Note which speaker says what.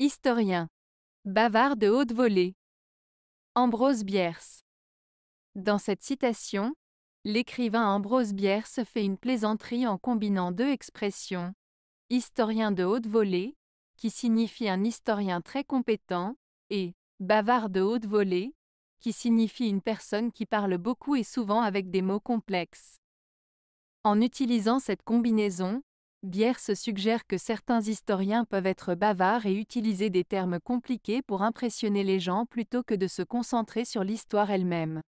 Speaker 1: Historien. Bavard de haute volée. Ambrose Bierce. Dans cette citation, l'écrivain Ambrose Bierce fait une plaisanterie en combinant deux expressions. Historien de haute volée, qui signifie un historien très compétent, et bavard de haute volée, qui signifie une personne qui parle beaucoup et souvent avec des mots complexes. En utilisant cette combinaison, Bierce suggère que certains historiens peuvent être bavards et utiliser des termes compliqués pour impressionner les gens plutôt que de se concentrer sur l'histoire elle-même.